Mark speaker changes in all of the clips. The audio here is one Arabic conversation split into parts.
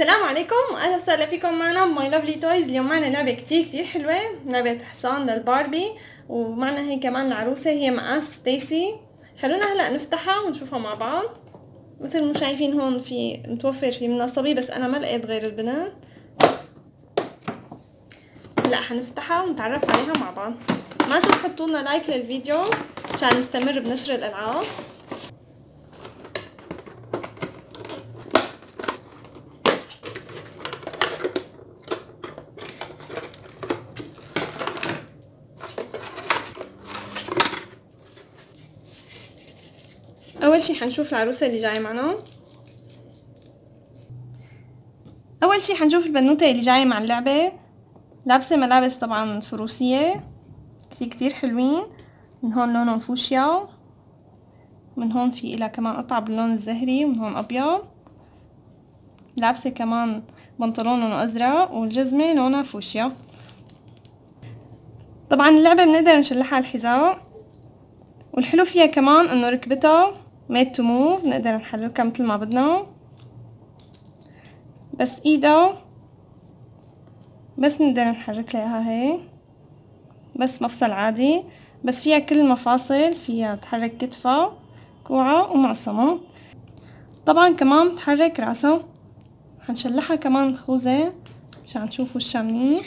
Speaker 1: السلام عليكم اهلا وسهلا فيكم معنا ماي لافلي تويز اليوم معنا لعبه كتير كتير حلوه لعبه حصان للباربي ومعنا هي كمان العروسه هي مقاس ستيسي خلونا هلا نفتحها ونشوفها مع بعض مثل ما شايفين هون في متوفر في منها صبي بس انا ما لقيت غير البنات هلا حنفتحها ونتعرف عليها مع بعض ما تنسوا تحطوا لنا لايك للفيديو عشان نستمر بنشر الالعاب اول شي حنشوف العروسه اللي جايه معنا اول شي حنشوف البنوته اللي جايه مع اللعبه لابسه ملابس طبعا فروسيه كتير كتير حلوين من هون لونهم فوشيا من هون في إلها كمان قطع باللون الزهري ومن هون أبيض لابسة كمان بنطلون لونه أزرق والجزمة لونها فوشيا طبعا اللعبة بنقدر نشلحها الحذاء والحلو فيها كمان انه ركبتها ميد تو موف نقدر نحركها مثل ما بدنا بس ايدها بس نقدر نحرك لها هي بس مفصل عادي بس فيها كل المفاصل فيها تحرك كتفها كوعها ومعصمها طبعا كمان بتحرك راسها حنشلحها كمان خوذة مشان تشوفوا وشها منيح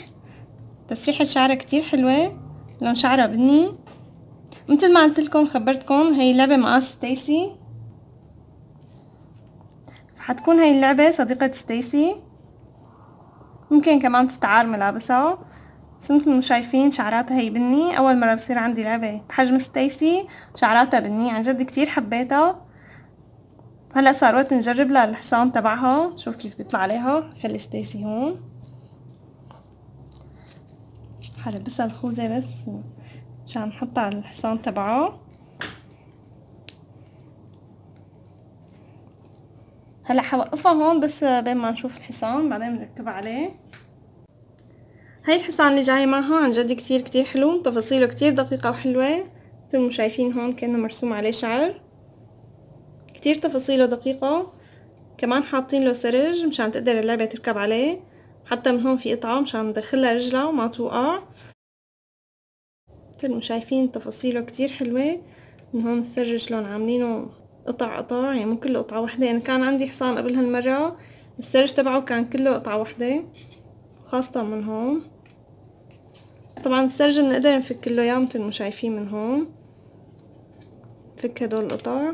Speaker 1: تسريحة شعرها كتير حلوة لون شعرها بني مثل ما قلت لكم خبرتكم هي اللعبه مع ستيسي حتكون هاي اللعبة صديقة ستيسي ممكن كمان تستعار ملابسها بس مثل ما شايفين شعراتها هي بني اول مرة بصير عندي لعبة بحجم ستيسي شعراتها بني عن جد كتير حبيتها هلا صار وقت نجرب لها الحصان تبعها شوف كيف بيطلع عليها خلي ستيسي هون حلبسها الخوذة بس عشان نحطها على الحصان تبعه هلا حوقفها هون بس بين ما نشوف الحصان بعدين بنركبها عليه هاي الحصان اللي جاي معها عن جد كتير كتير حلو تفاصيله كتير دقيقة وحلوة مثل ما شايفين هون كأنه مرسوم عليه شعر كتير تفاصيله دقيقة كمان حاطين له سرج مشان تقدر اللعبة تركب عليه حتى من هون في قطعة مشان ندخلها رجلها وما توقع الباستل وشايفين تفاصيله كتير حلوة من هون السرج شلون عاملينه قطع قطع يعني مو كله قطعة واحدة يعني كان عندي حصان قبل هالمرة السرج تبعه كان كله قطعة واحدة خاصة من هون طبعا السرج بنقدر نفك له اياه متل ما شايفين من هون نفك هدول القطع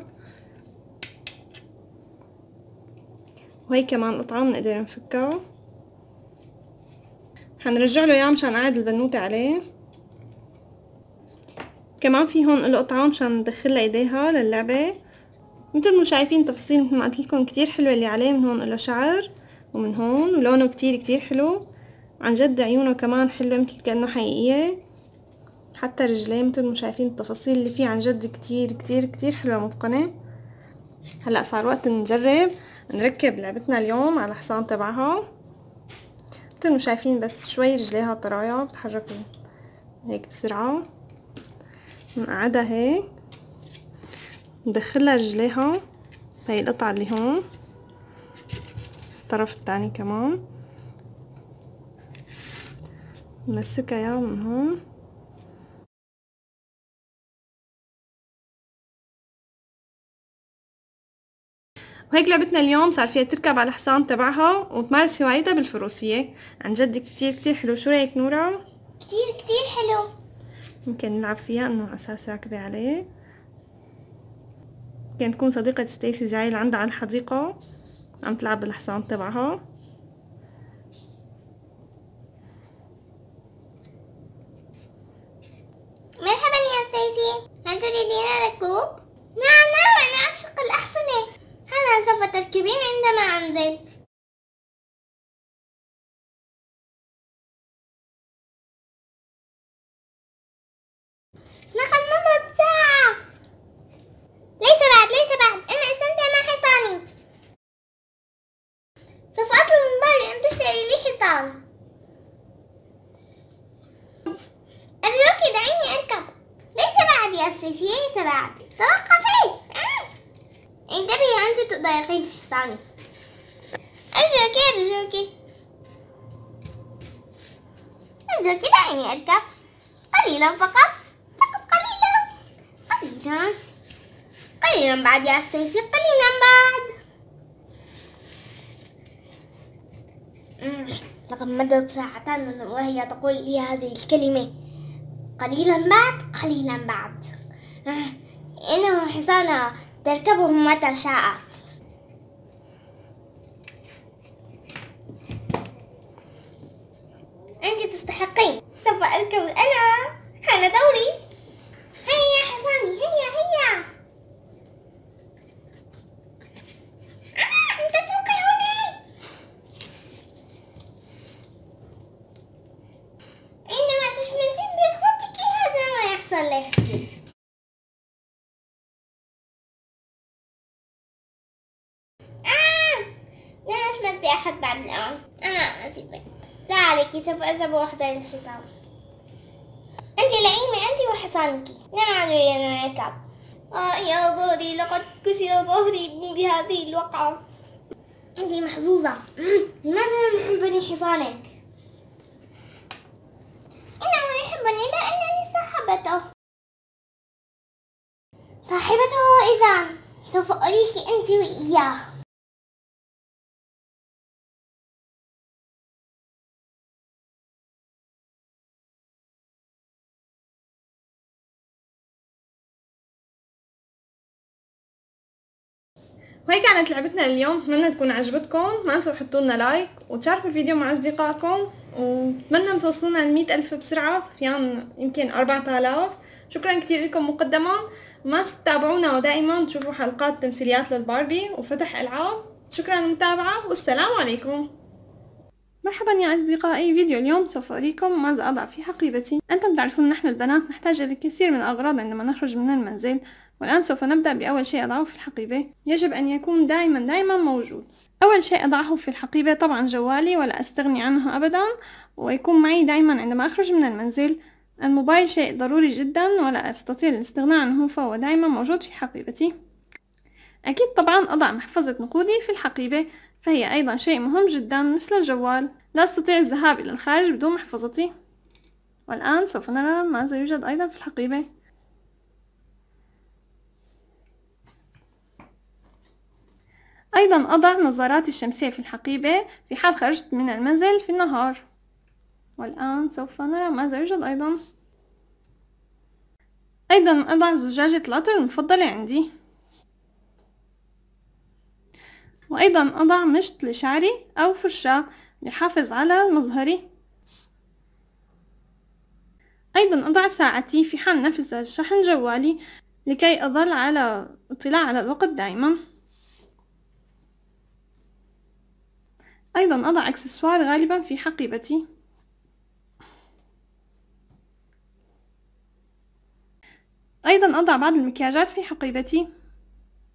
Speaker 1: وهي كمان قطعة بنقدر نفكها حنرجع له اياه مشان قاعد البنوتة عليه كمان في هون القطعة مشان ندخلها ايديها للعبة مثل ما شايفين تفاصيل مثل ما قلت لكم كتير حلوة اللي عليه من هون له شعر ومن هون ولونه كتير كتير حلو عن جد عيونه كمان حلوة مثل كأنه حقيقية حتى رجليه مثل ما شايفين التفاصيل اللي فيه عن جد كتير كتير كتير حلوة متقنة هلا صار وقت نجرب نركب لعبتنا اليوم على الحصان تبعها مثل ما شايفين بس شوي رجليها طرايا بتحرك هيك بسرعة نقعدها هيك ندخلها رجليها بهي القطعة اللي هون الطرف التاني كمان نمسكها يا من هون وهيك لعبتنا اليوم صار فيها تركب على الحصان تبعها وتمارس هوايتها بالفروسية عن جد كتير كتير حلو شو رأيك نورا؟ كتير كتير حلو يمكن نلعب فيها انه اساس راكبة عليه كانت تكون صديقة ستيسي جاي لعندها على الحديقة عم تلعب بالحصان تبعها
Speaker 2: مرحبا يا ستيسي هل تريدين ركوب؟ نعم نعم أنا أعشق الأحصنة هذا سوف تركبين عندما أنزل سوف أطلب من باري أن تشتري لي حصان أرجوك دعيني أركب ليس بعدي يا سيسي ليس بعدي توقفي انتبهي أنت تضايقين حصاني أرجوك أرجوك أرجوك دعيني أركب قليلا فقط فقط قليلا قليلا قليلا بعد يا سيسي قليلا بعد مدة ساعتان وهي تقول لي هذه الكلمة قليلا بعد قليلا بعد آه، إنه حصانة تركبه متى شاءت أنت تستحقين سوف أركب أنا جدا لا عليك سوف أذهب واحضر للحصان أنت لئيمة أنت وحصانك نعم يا نكب
Speaker 1: آه يا
Speaker 2: ظهري لقد كسر ظهري بهذه الوقعة أنت محظوظة أمم، لماذا لم يحبني حصانك؟ إنه يحبني لأنني صاحبته صاحبته إذا سوف أريك أنت وإياه
Speaker 1: وهي كانت لعبتنا اليوم اتمنى تكون عجبتكم ما انسوا تحطوا لنا لايك وتشاركوا الفيديو مع اصدقائكم واتمنى توصلونا ل ألف بسرعه صفيان يمكن 4000 شكرا كثير لكم مقدما ما انسوا تتابعونا ودائما تشوفوا حلقات تمثيليات للباربي وفتح العاب شكرا للمتابعه والسلام عليكم مرحبا يا أصدقائي فيديو اليوم سوف أريكم ماذا أضع في حقيبتي أنتم تعرفون نحن البنات نحتاج الى الكثير من الأغراض عندما نخرج من المنزل والآن سوف نبدأ بأول شيء أضعه في الحقيبة يجب أن يكون دائما دائما موجود أول شيء أضعه في الحقيبة طبعا جوالي ولا أستغني عنه أبدا ويكون معي دائما عندما أخرج من المنزل الموبايل شيء ضروري جدا ولا أستطيع الاستغناء عنه فهو دائما موجود في حقيبتي أكيد طبعا أضع محفظة نقودي في الحقيبة فهي أيضا شيء مهم جدا مثل الجوال لا أستطيع الذهاب إلى الخارج بدون محفظتي والآن سوف نرى ماذا يوجد أيضا في الحقيبة أيضا أضع نظاراتي الشمسية في الحقيبة في حال خرجت من المنزل في النهار والآن سوف نرى ماذا يوجد أيضا أيضا أضع زجاجة لاتر المفضلة عندي وأيضا أضع مشط لشعري أو فرشاة لحافظ على مظهري أيضا أضع ساعتي في حال نفذ شحن جوالي لكي أظل على اطلاع على الوقت دائما أيضا أضع أكسسوار غالبا في حقيبتي أيضا أضع بعض المكياجات في حقيبتي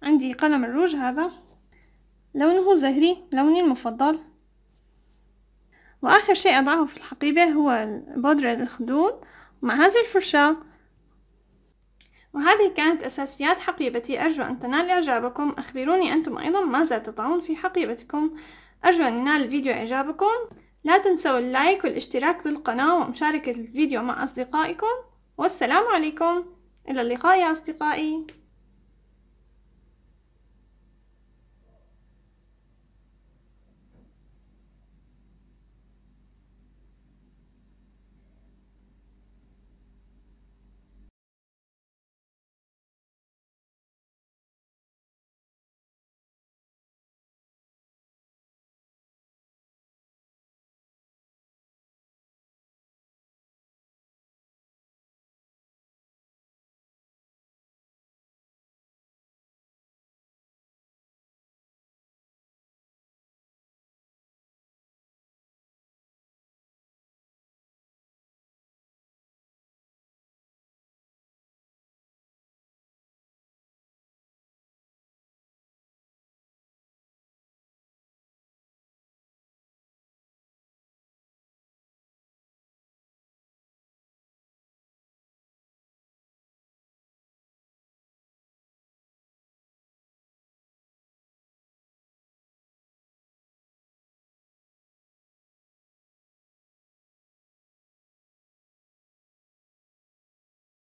Speaker 1: عندي قلم الروج هذا لونه زهري لوني المفضل واخر شيء اضعه في الحقيبة هو بودرة الخدود مع هذه الفرشاة وهذه كانت أساسيات حقيبتي أرجو أن تنال إعجابكم أخبروني أنتم أيضا ماذا تضعون في حقيبتكم أرجو أن ينال الفيديو إعجابكم لا تنسوا اللايك والاشتراك بالقناة ومشاركة الفيديو مع أصدقائكم والسلام عليكم إلى اللقاء يا أصدقائي